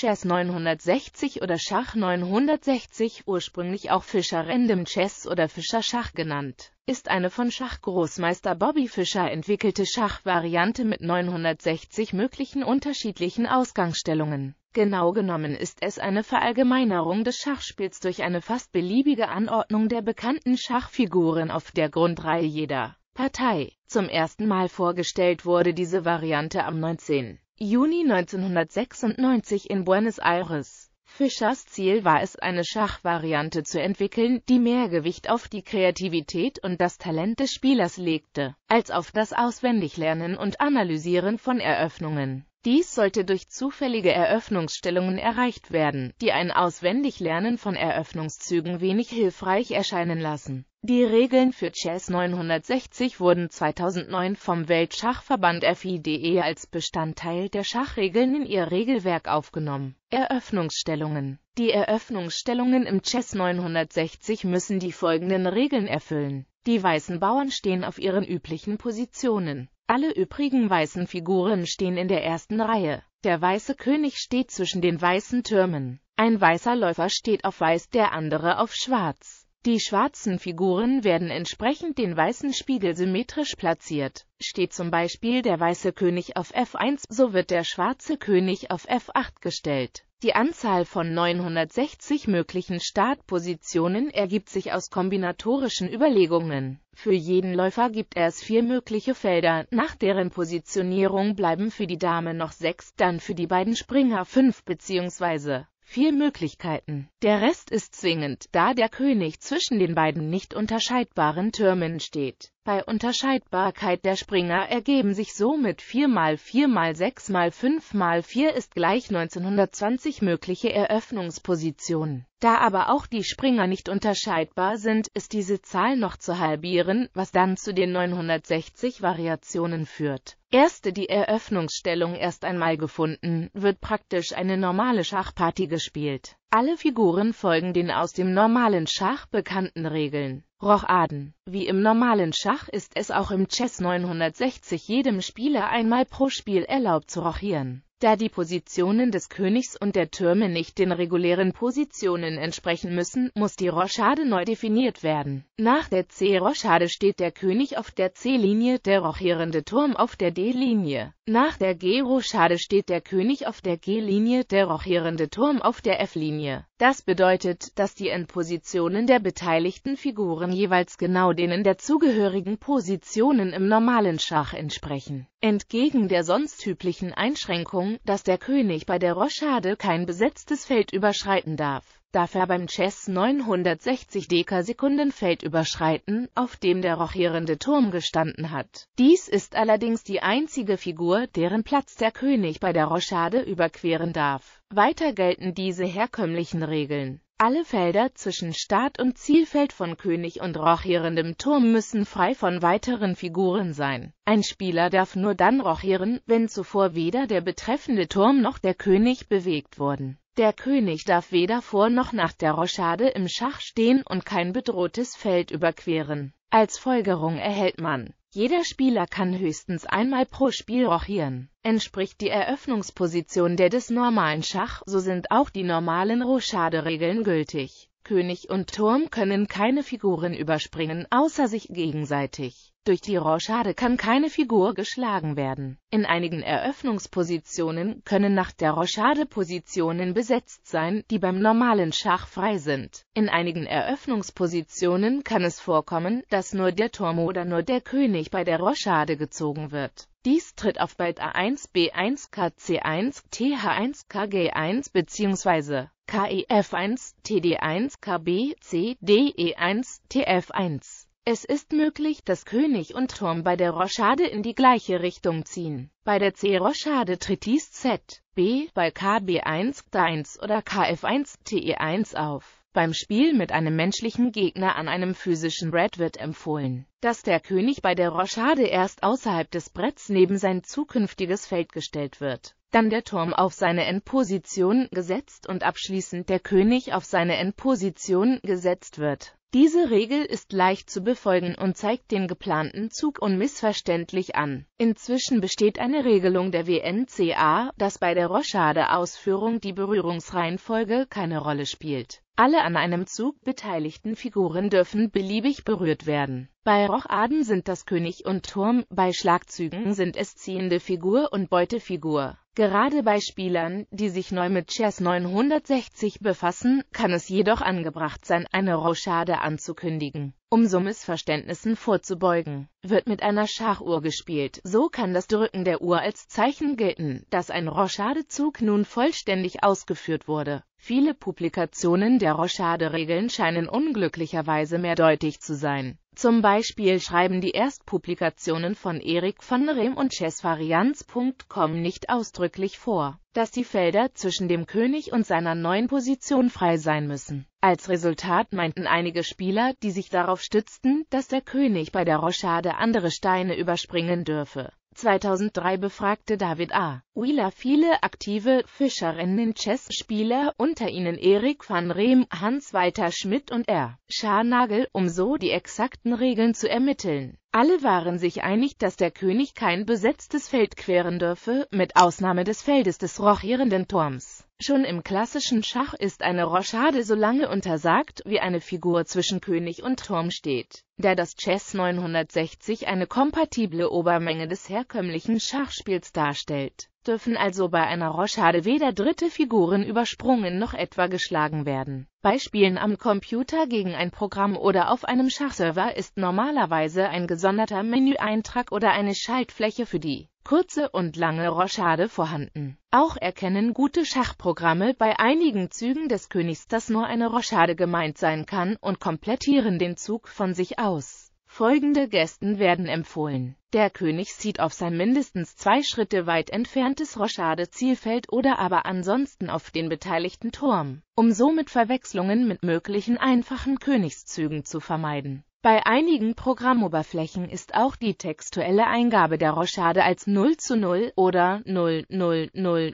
Chess 960 oder Schach 960, ursprünglich auch Fischer Random Chess oder Fischer Schach genannt, ist eine von Schachgroßmeister Bobby Fischer entwickelte Schachvariante mit 960 möglichen unterschiedlichen Ausgangsstellungen. Genau genommen ist es eine Verallgemeinerung des Schachspiels durch eine fast beliebige Anordnung der bekannten Schachfiguren auf der Grundreihe jeder Partei. Zum ersten Mal vorgestellt wurde diese Variante am 19. Juni 1996 in Buenos Aires. Fischers Ziel war es, eine Schachvariante zu entwickeln, die mehr Gewicht auf die Kreativität und das Talent des Spielers legte, als auf das Auswendiglernen und Analysieren von Eröffnungen. Dies sollte durch zufällige Eröffnungsstellungen erreicht werden, die ein Auswendiglernen von Eröffnungszügen wenig hilfreich erscheinen lassen. Die Regeln für Chess 960 wurden 2009 vom Weltschachverband FIDE als Bestandteil der Schachregeln in ihr Regelwerk aufgenommen. Eröffnungsstellungen Die Eröffnungsstellungen im Chess 960 müssen die folgenden Regeln erfüllen. Die weißen Bauern stehen auf ihren üblichen Positionen. Alle übrigen weißen Figuren stehen in der ersten Reihe. Der weiße König steht zwischen den weißen Türmen. Ein weißer Läufer steht auf weiß, der andere auf schwarz. Die schwarzen Figuren werden entsprechend den weißen Spiegel symmetrisch platziert. Steht zum Beispiel der weiße König auf F1, so wird der schwarze König auf F8 gestellt. Die Anzahl von 960 möglichen Startpositionen ergibt sich aus kombinatorischen Überlegungen. Für jeden Läufer gibt es vier mögliche Felder, nach deren Positionierung bleiben für die Dame noch sechs, dann für die beiden Springer fünf bzw vier Möglichkeiten. Der Rest ist zwingend, da der König zwischen den beiden nicht unterscheidbaren Türmen steht. Bei Unterscheidbarkeit der Springer ergeben sich somit 4 mal 4 mal 6 mal 5 mal 4 ist gleich 1920 mögliche Eröffnungspositionen. Da aber auch die Springer nicht unterscheidbar sind, ist diese Zahl noch zu halbieren, was dann zu den 960 Variationen führt. Erste die Eröffnungsstellung erst einmal gefunden, wird praktisch eine normale Schachparty gespielt. Alle Figuren folgen den aus dem normalen Schach bekannten Regeln. Rochaden. Wie im normalen Schach ist es auch im Chess 960 jedem Spieler einmal pro Spiel erlaubt zu rochieren da die Positionen des Königs und der Türme nicht den regulären Positionen entsprechen müssen, muss die Rochade neu definiert werden. Nach der C-Rochade steht der König auf der C-Linie, der rochierende Turm auf der D-Linie. Nach der G-Rochade steht der König auf der G-Linie, der rochierende Turm auf der F-Linie. Das bedeutet, dass die Endpositionen der beteiligten Figuren jeweils genau denen der zugehörigen Positionen im normalen Schach entsprechen. Entgegen der sonst üblichen Einschränkung, dass der König bei der Rochade kein besetztes Feld überschreiten darf darf er beim Chess 960 Dekasekunden Feld überschreiten, auf dem der rochierende Turm gestanden hat. Dies ist allerdings die einzige Figur, deren Platz der König bei der Rochade überqueren darf. Weiter gelten diese herkömmlichen Regeln. Alle Felder zwischen Start und Zielfeld von König und rochierendem Turm müssen frei von weiteren Figuren sein. Ein Spieler darf nur dann rochieren, wenn zuvor weder der betreffende Turm noch der König bewegt wurden. Der König darf weder vor noch nach der Rochade im Schach stehen und kein bedrohtes Feld überqueren. Als Folgerung erhält man, jeder Spieler kann höchstens einmal pro Spiel rochieren. Entspricht die Eröffnungsposition der des normalen Schach, so sind auch die normalen Rochade-Regeln gültig. König und Turm können keine Figuren überspringen, außer sich gegenseitig. Durch die Rochade kann keine Figur geschlagen werden. In einigen Eröffnungspositionen können nach der Rochade Positionen besetzt sein, die beim normalen Schach frei sind. In einigen Eröffnungspositionen kann es vorkommen, dass nur der Turm oder nur der König bei der Rochade gezogen wird. Dies tritt auf Bald A1, B1, KC1, TH1, KG1 bzw. KEF1, TD1, KB, CDE1, TF1 es ist möglich, dass König und Turm bei der Rochade in die gleiche Richtung ziehen. Bei der C-Rochade tritt dies Z, B, bei KB1, D1 oder KF1, TE1 auf. Beim Spiel mit einem menschlichen Gegner an einem physischen Brett wird empfohlen, dass der König bei der Rochade erst außerhalb des Bretts neben sein zukünftiges Feld gestellt wird, dann der Turm auf seine Endposition gesetzt und abschließend der König auf seine Endposition gesetzt wird. Diese Regel ist leicht zu befolgen und zeigt den geplanten Zug unmissverständlich an. Inzwischen besteht eine Regelung der WNCA, dass bei der Rochade-Ausführung die Berührungsreihenfolge keine Rolle spielt. Alle an einem Zug beteiligten Figuren dürfen beliebig berührt werden. Bei Rochaden sind das König und Turm, bei Schlagzügen sind es ziehende Figur und Beutefigur. Gerade bei Spielern, die sich neu mit Chess 960 befassen, kann es jedoch angebracht sein, eine Rochade anzukündigen um so Missverständnissen vorzubeugen, wird mit einer Schachuhr gespielt. So kann das Drücken der Uhr als Zeichen gelten, dass ein Rochadezug nun vollständig ausgeführt wurde. Viele Publikationen der Rochade-Regeln scheinen unglücklicherweise mehrdeutig zu sein. Zum Beispiel schreiben die Erstpublikationen von Erik von Rehm und chessvarianz.com nicht ausdrücklich vor, dass die Felder zwischen dem König und seiner neuen Position frei sein müssen. Als Resultat meinten einige Spieler, die sich darauf stützten, dass der König bei der Rochade andere Steine überspringen dürfe, 2003 befragte David A. Wheeler viele aktive Fischerinnen-Chess-Spieler, unter ihnen Erik van Reem, Hans-Walter Schmidt und R. Scharnagel, um so die exakten Regeln zu ermitteln. Alle waren sich einig, dass der König kein besetztes Feld queren dürfe, mit Ausnahme des Feldes des rochierenden Turms. Schon im klassischen Schach ist eine Rochade so lange untersagt, wie eine Figur zwischen König und Turm steht, da das Chess 960 eine kompatible Obermenge des herkömmlichen Schachspiels darstellt dürfen also bei einer Rochade weder dritte Figuren übersprungen noch etwa geschlagen werden. Bei Spielen am Computer gegen ein Programm oder auf einem Schachserver ist normalerweise ein gesonderter Menüeintrag oder eine Schaltfläche für die kurze und lange Rochade vorhanden. Auch erkennen gute Schachprogramme bei einigen Zügen des Königs, dass nur eine Rochade gemeint sein kann und komplettieren den Zug von sich aus. Folgende Gästen werden empfohlen. Der König sieht auf sein mindestens zwei Schritte weit entferntes Rochade-Zielfeld oder aber ansonsten auf den beteiligten Turm, um somit Verwechslungen mit möglichen einfachen Königszügen zu vermeiden. Bei einigen Programmoberflächen ist auch die textuelle Eingabe der Rochade als 0 zu 0 oder 000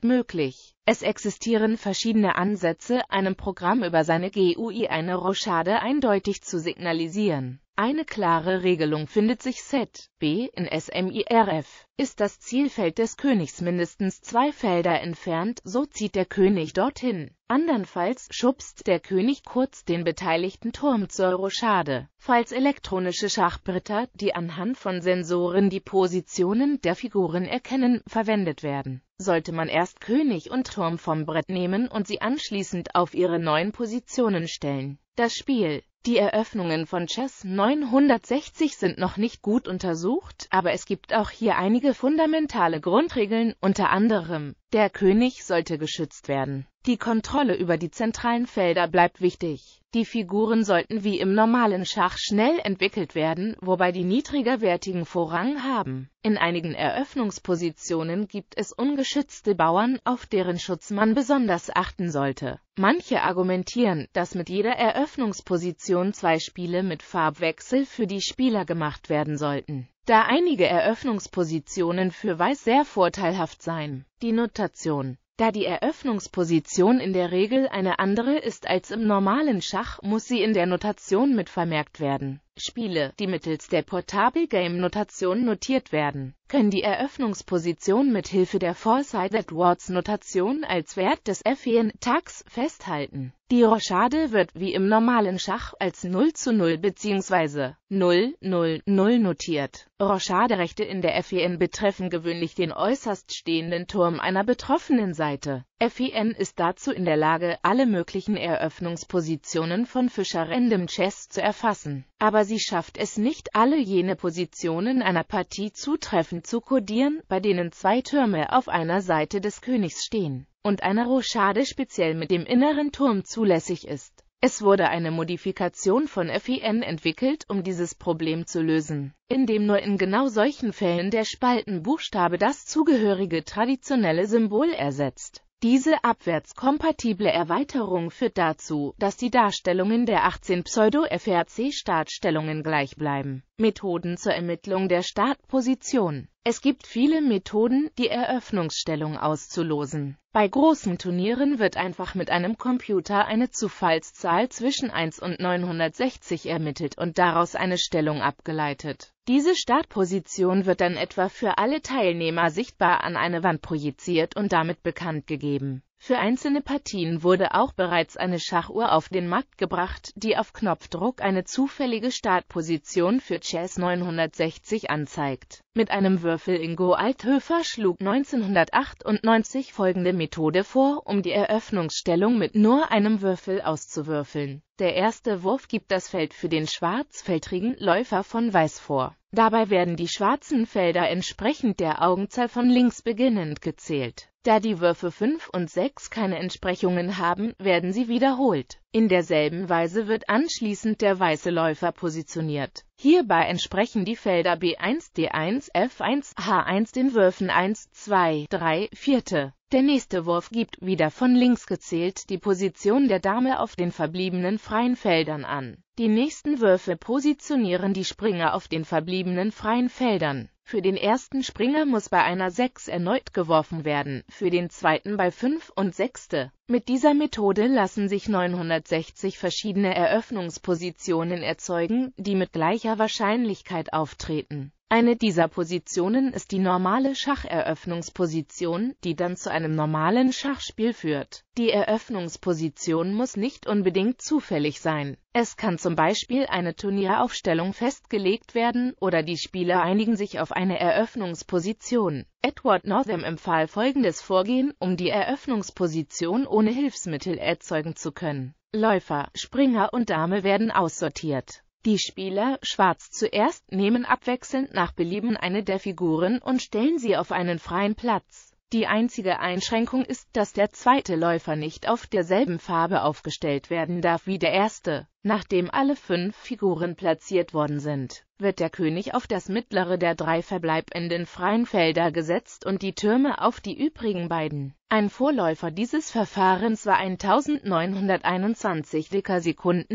möglich. Es existieren verschiedene Ansätze, einem Programm über seine GUI eine Rochade eindeutig zu signalisieren. Eine klare Regelung findet sich Set B in SMIRF. Ist das Zielfeld des Königs mindestens zwei Felder entfernt, so zieht der König dorthin. Andernfalls schubst der König kurz den beteiligten Turm zur Rochade. Falls elektronische Schachbretter, die anhand von Sensoren die Positionen der Figuren erkennen, verwendet werden, sollte man erst König und Turm vom Brett nehmen und sie anschließend auf ihre neuen Positionen stellen. Das Spiel die Eröffnungen von Chess 960 sind noch nicht gut untersucht, aber es gibt auch hier einige fundamentale Grundregeln, unter anderem, der König sollte geschützt werden. Die Kontrolle über die zentralen Felder bleibt wichtig. Die Figuren sollten wie im normalen Schach schnell entwickelt werden, wobei die niedrigerwertigen Vorrang haben. In einigen Eröffnungspositionen gibt es ungeschützte Bauern, auf deren Schutz man besonders achten sollte. Manche argumentieren, dass mit jeder Eröffnungsposition zwei Spiele mit Farbwechsel für die Spieler gemacht werden sollten da einige Eröffnungspositionen für Weiß sehr vorteilhaft seien. Die Notation da die Eröffnungsposition in der Regel eine andere ist als im normalen Schach, muss sie in der Notation mitvermerkt werden Spiele, die mittels der Portable Game Notation notiert werden, können die Eröffnungsposition mit Hilfe der Foresight Edwards Notation als Wert des FEN Tags festhalten. Die Rochade wird wie im normalen Schach als 0 zu 0 bzw. 0 0 0 notiert. Rochaderechte in der FEN betreffen gewöhnlich den äußerst stehenden Turm einer betroffenen Seite. FIN ist dazu in der Lage, alle möglichen Eröffnungspositionen von Fischer Random Chess zu erfassen. Aber sie schafft es nicht, alle jene Positionen einer Partie zutreffend zu kodieren, bei denen zwei Türme auf einer Seite des Königs stehen und eine Rochade speziell mit dem inneren Turm zulässig ist. Es wurde eine Modifikation von FIN entwickelt, um dieses Problem zu lösen, indem nur in genau solchen Fällen der Spaltenbuchstabe das zugehörige traditionelle Symbol ersetzt. Diese abwärtskompatible Erweiterung führt dazu, dass die Darstellungen der 18 Pseudo-FRC-Startstellungen gleich bleiben. Methoden zur Ermittlung der Startposition Es gibt viele Methoden, die Eröffnungsstellung auszulosen. Bei großen Turnieren wird einfach mit einem Computer eine Zufallszahl zwischen 1 und 960 ermittelt und daraus eine Stellung abgeleitet. Diese Startposition wird dann etwa für alle Teilnehmer sichtbar an eine Wand projiziert und damit bekannt gegeben. Für einzelne Partien wurde auch bereits eine Schachuhr auf den Markt gebracht, die auf Knopfdruck eine zufällige Startposition für Chess 960 anzeigt. Mit einem Würfel Ingo Althöfer schlug 1998 folgende Methode vor, um die Eröffnungsstellung mit nur einem Würfel auszuwürfeln. Der erste Wurf gibt das Feld für den schwarzfeldrigen Läufer von Weiß vor. Dabei werden die schwarzen Felder entsprechend der Augenzahl von links beginnend gezählt. Da die Würfe 5 und 6 keine Entsprechungen haben, werden sie wiederholt. In derselben Weise wird anschließend der weiße Läufer positioniert. Hierbei entsprechen die Felder B1, D1, F1, H1 den Würfen 1, 2, 3, 4. Der nächste Wurf gibt wieder von links gezählt die Position der Dame auf den verbliebenen freien Feldern an. Die nächsten Würfe positionieren die Springer auf den verbliebenen freien Feldern. Für den ersten Springer muss bei einer 6 erneut geworfen werden, für den zweiten bei 5 und 6. Mit dieser Methode lassen sich 960 verschiedene Eröffnungspositionen erzeugen, die mit gleicher Wahrscheinlichkeit auftreten eine dieser Positionen ist die normale Schacheröffnungsposition, die dann zu einem normalen Schachspiel führt. Die Eröffnungsposition muss nicht unbedingt zufällig sein. Es kann zum Beispiel eine Turnieraufstellung festgelegt werden oder die Spieler einigen sich auf eine Eröffnungsposition. Edward Northam empfahl folgendes Vorgehen, um die Eröffnungsposition ohne Hilfsmittel erzeugen zu können. Läufer, Springer und Dame werden aussortiert. Die Spieler, schwarz zuerst, nehmen abwechselnd nach Belieben eine der Figuren und stellen sie auf einen freien Platz. Die einzige Einschränkung ist, dass der zweite Läufer nicht auf derselben Farbe aufgestellt werden darf wie der erste. Nachdem alle fünf Figuren platziert worden sind, wird der König auf das mittlere der drei verbleibenden freien Felder gesetzt und die Türme auf die übrigen beiden. Ein Vorläufer dieses Verfahrens war 1921 dicker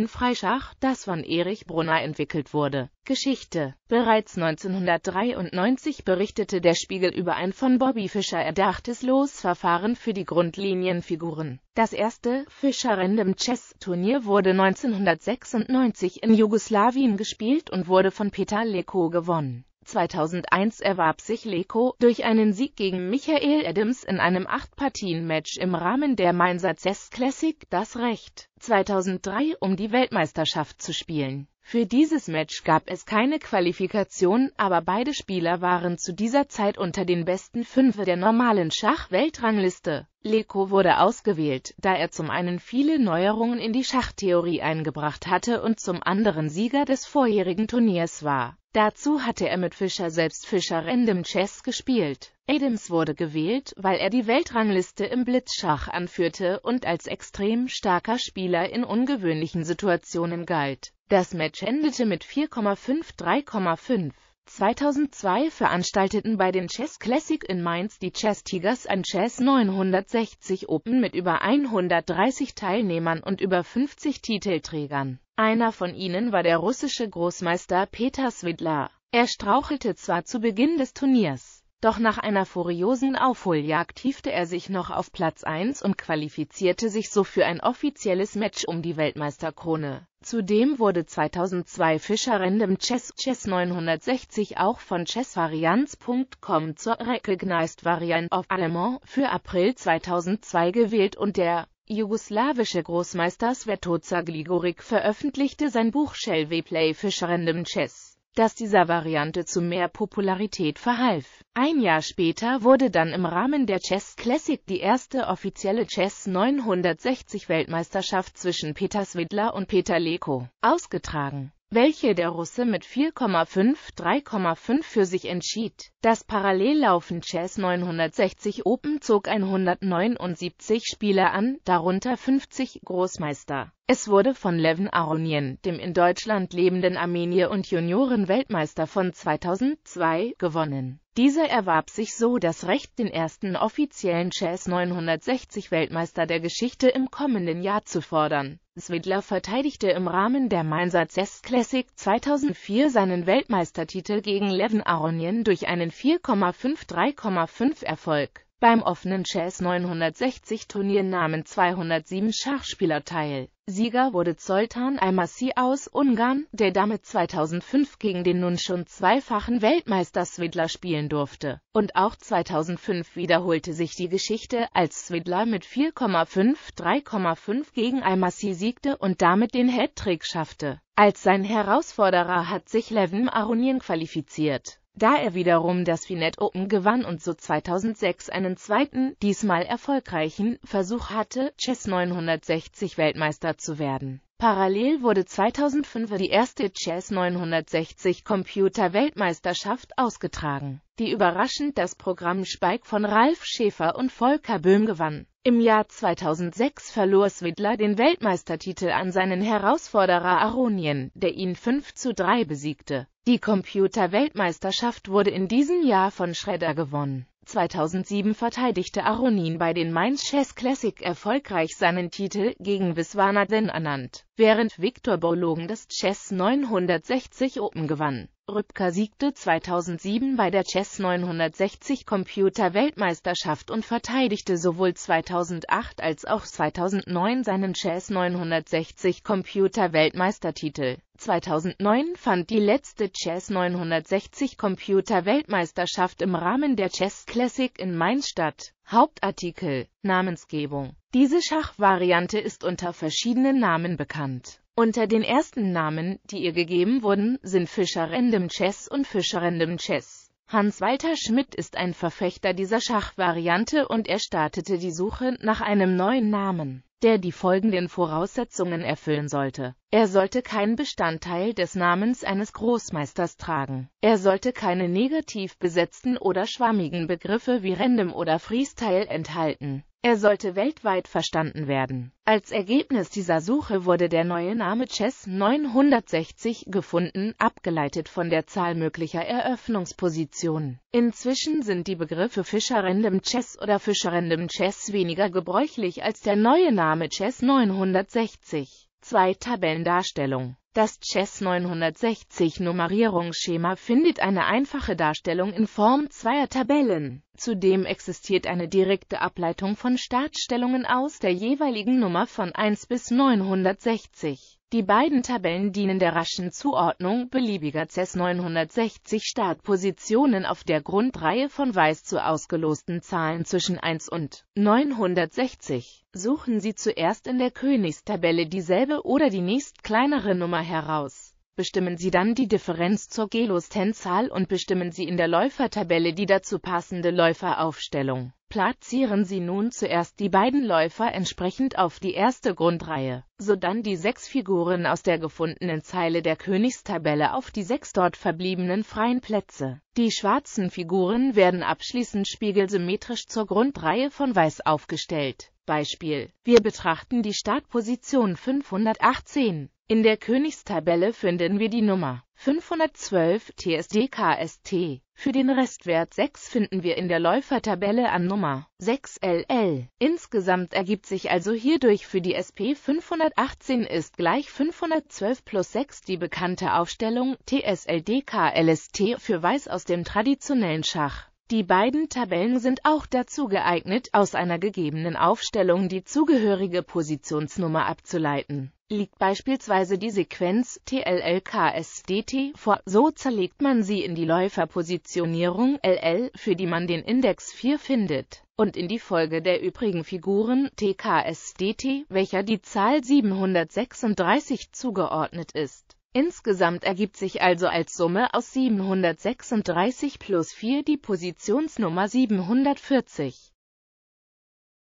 Freischach, das von Erich Brunner entwickelt wurde. Geschichte Bereits 1993 berichtete der Spiegel über ein von Bobby Fischer erdachtes Losverfahren für die Grundlinienfiguren das erste Fischer Random Chess Turnier wurde 1996 in Jugoslawien gespielt und wurde von Peter Leko gewonnen. 2001 erwarb sich Leko durch einen Sieg gegen Michael Adams in einem acht partien match im Rahmen der Mainzer Chess Classic das Recht, 2003 um die Weltmeisterschaft zu spielen. Für dieses Match gab es keine Qualifikation, aber beide Spieler waren zu dieser Zeit unter den besten fünf der normalen Schach-Weltrangliste. Leko wurde ausgewählt, da er zum einen viele Neuerungen in die Schachtheorie eingebracht hatte und zum anderen Sieger des vorherigen Turniers war. Dazu hatte er mit Fischer selbst Fischer Random Chess gespielt. Adams wurde gewählt, weil er die Weltrangliste im Blitzschach anführte und als extrem starker Spieler in ungewöhnlichen Situationen galt. Das Match endete mit 4,5 3,5. 2002 veranstalteten bei den Chess Classic in Mainz die Chess Tigers ein Chess 960 Open mit über 130 Teilnehmern und über 50 Titelträgern. Einer von ihnen war der russische Großmeister Peter Swidler. Er strauchelte zwar zu Beginn des Turniers, doch nach einer furiosen Aufholjagd hiefte er sich noch auf Platz 1 und qualifizierte sich so für ein offizielles Match um die Weltmeisterkrone. Zudem wurde 2002 Fischer Random Chess Chess 960 auch von chessvarianz.com zur Recognized Variant of Allemand für April 2002 gewählt und der jugoslawische Großmeister Svetoza Gligorik veröffentlichte sein Buch Shell We Play Fischer Random Chess das dieser Variante zu mehr Popularität verhalf. Ein Jahr später wurde dann im Rahmen der Chess Classic die erste offizielle Chess 960 Weltmeisterschaft zwischen Peter Swidler und Peter Leko ausgetragen welche der Russe mit 4,5, 3,5 für sich entschied. Das Parallellaufen Chess 960 Open zog 179 Spieler an, darunter 50 Großmeister. Es wurde von Levin Aronien, dem in Deutschland lebenden Armenier und Junioren-Weltmeister von 2002, gewonnen. Dieser erwarb sich so das Recht, den ersten offiziellen Chess 960 Weltmeister der Geschichte im kommenden Jahr zu fordern. Swidler verteidigte im Rahmen der Mainzer Chess Classic 2004 seinen Weltmeistertitel gegen Levin Aronien durch einen 4,5-3,5 Erfolg. Beim offenen Chess 960 Turnier nahmen 207 Schachspieler teil. Sieger wurde Zoltan Almasy aus Ungarn, der damit 2005 gegen den nun schon zweifachen Weltmeister Swidler spielen durfte. Und auch 2005 wiederholte sich die Geschichte, als Swidler mit 4,5, 3,5 gegen Almasy siegte und damit den Hattrick schaffte. Als sein Herausforderer hat sich Levin Aronien qualifiziert da er wiederum das Finet Open gewann und so 2006 einen zweiten, diesmal erfolgreichen, Versuch hatte, Chess 960 Weltmeister zu werden. Parallel wurde 2005 die erste Chess 960 Computer-Weltmeisterschaft ausgetragen, die überraschend das Programm Spike von Ralf Schäfer und Volker Böhm gewann. Im Jahr 2006 verlor Swidler den Weltmeistertitel an seinen Herausforderer Aronien, der ihn 5 zu 3 besiegte. Die Computerweltmeisterschaft wurde in diesem Jahr von Schredder gewonnen. 2007 verteidigte Aronin bei den Mainz Chess Classic erfolgreich seinen Titel gegen Viswanathan ernannt, während Viktor Bologen das Chess 960 Open gewann. Rübka siegte 2007 bei der Chess 960 Computer-Weltmeisterschaft und verteidigte sowohl 2008 als auch 2009 seinen Chess 960 Computer-Weltmeistertitel. 2009 fand die letzte Chess 960 Computer-Weltmeisterschaft im Rahmen der Chess Classic in Mainz statt. Hauptartikel Namensgebung Diese Schachvariante ist unter verschiedenen Namen bekannt. Unter den ersten Namen, die ihr gegeben wurden, sind Fischer Random Chess und Fischer Random Chess. Hans-Walter Schmidt ist ein Verfechter dieser Schachvariante und er startete die Suche nach einem neuen Namen der die folgenden Voraussetzungen erfüllen sollte. Er sollte keinen Bestandteil des Namens eines Großmeisters tragen. Er sollte keine negativ besetzten oder schwammigen Begriffe wie Random oder Freestyle enthalten. Er sollte weltweit verstanden werden. Als Ergebnis dieser Suche wurde der neue Name Chess 960 gefunden, abgeleitet von der Zahl möglicher Eröffnungspositionen. Inzwischen sind die Begriffe Fischer Random Chess oder Fischer Random Chess weniger gebräuchlich als der neue Name Chess 960. Zwei Tabellendarstellung das Chess 960 Nummerierungsschema findet eine einfache Darstellung in Form zweier Tabellen. Zudem existiert eine direkte Ableitung von Startstellungen aus der jeweiligen Nummer von 1 bis 960. Die beiden Tabellen dienen der raschen Zuordnung beliebiger CES 960 Startpositionen auf der Grundreihe von weiß zu ausgelosten Zahlen zwischen 1 und 960. Suchen Sie zuerst in der Königstabelle dieselbe oder die nächst kleinere Nummer heraus bestimmen Sie dann die Differenz zur gelos und bestimmen Sie in der Läufertabelle die dazu passende Läuferaufstellung. Platzieren Sie nun zuerst die beiden Läufer entsprechend auf die erste Grundreihe, sodann die sechs Figuren aus der gefundenen Zeile der Königstabelle auf die sechs dort verbliebenen freien Plätze. Die schwarzen Figuren werden abschließend spiegelsymmetrisch zur Grundreihe von Weiß aufgestellt. Beispiel. Wir betrachten die Startposition 518. In der Königstabelle finden wir die Nummer 512 TSDKST. Für den Restwert 6 finden wir in der Läufertabelle an Nummer 6 LL. Insgesamt ergibt sich also hierdurch für die SP 518 ist gleich 512 plus 6 die bekannte Aufstellung TSLDKLST für Weiß aus dem traditionellen Schach. Die beiden Tabellen sind auch dazu geeignet, aus einer gegebenen Aufstellung die zugehörige Positionsnummer abzuleiten. Liegt beispielsweise die Sequenz TLLKSDT vor, so zerlegt man sie in die Läuferpositionierung LL, für die man den Index 4 findet, und in die Folge der übrigen Figuren TKSDT, welcher die Zahl 736 zugeordnet ist. Insgesamt ergibt sich also als Summe aus 736 plus 4 die Positionsnummer 740.